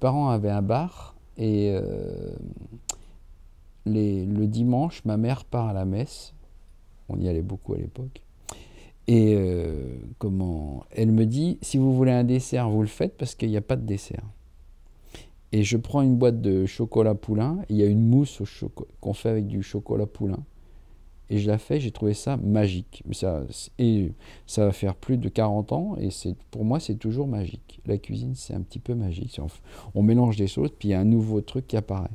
parents avaient un bar et euh, le dimanche, ma mère part à la messe. On y allait beaucoup à l'époque. Et euh, comment Elle me dit si vous voulez un dessert, vous le faites parce qu'il n'y a pas de dessert. Et je prends une boîte de chocolat poulain. Il y a une mousse qu'on fait avec du chocolat poulain et je l'ai fait, j'ai trouvé ça magique. Ça, et ça va faire plus de 40 ans, et c'est pour moi, c'est toujours magique. La cuisine, c'est un petit peu magique. On, mélange des choses, puis il y a un nouveau truc qui apparaît.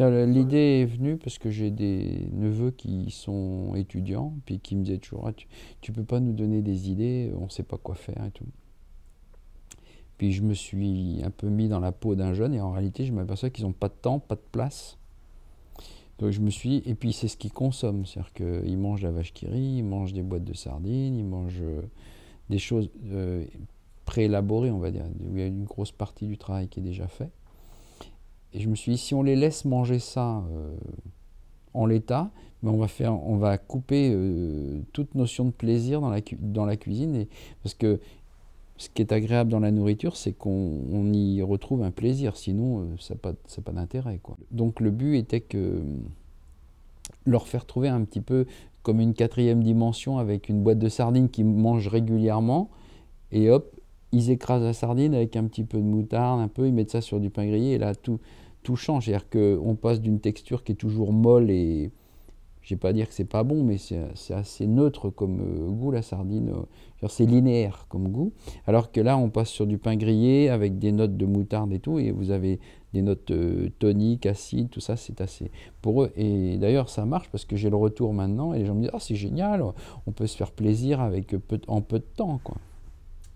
L'idée est venue parce que j'ai des neveux qui sont étudiants, puis qui me disaient toujours ah, tu, ne peux pas nous donner des idées, on sait pas quoi faire et tout. Puis je me suis un peu mis dans la peau d'un jeune, et en réalité, je m'aperçois qu'ils n'ont pas de temps, pas de place donc je me suis et puis c'est ce qu'ils consomment, c'est-à-dire qu'ils mangent la vache qui rit, ils mangent des boîtes de sardines, ils mangent euh, des choses euh, préélaborées, on va dire, où il y a une grosse partie du travail qui est déjà fait. Et je me suis dit, si on les laisse manger ça euh, en l'état, mais ben, on va faire, on va couper toute notion de plaisir dans la, dans la cuisine, et, parce que ce qui est agréable dans la nourriture, c'est qu'on y retrouve un plaisir, sinon euh, ça n'a pas, d'intérêt. Donc le but était que euh, leur faire trouver un petit peu comme une quatrième dimension avec une boîte de sardines qu'ils mangent régulièrement, et hop, ils écrasent la sardine avec un petit peu de moutarde, un peu, ils mettent ça sur du pain grillé, et là tout, tout change, c'est-à-dire qu'on passe d'une texture qui est toujours molle et je vais pas dire que c'est pas bon, mais c'est assez neutre comme euh, goût, la sardine. Euh, c'est linéaire comme goût. Alors que là, on passe sur du pain grillé avec des notes de moutarde et tout, et vous avez des notes euh, toniques, acides, tout ça, c'est assez pour eux. Et d'ailleurs, ça marche parce que j'ai le retour maintenant, et les gens me disent Ah, c'est génial, on peut se faire plaisir avec en peu de temps. Quoi.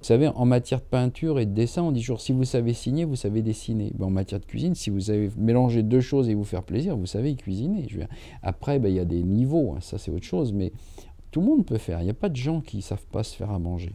Vous savez, en matière de peinture et de dessin, on dit toujours si vous savez signer, vous savez dessiner. Ben, en matière de cuisine, si vous savez mélanger deux choses et vous faire plaisir, vous savez cuisiner. Après, ben, il y a des niveaux, hein, ça c'est autre chose, mais tout le monde peut faire. Il n'y a pas de gens qui ne savent pas se faire à manger.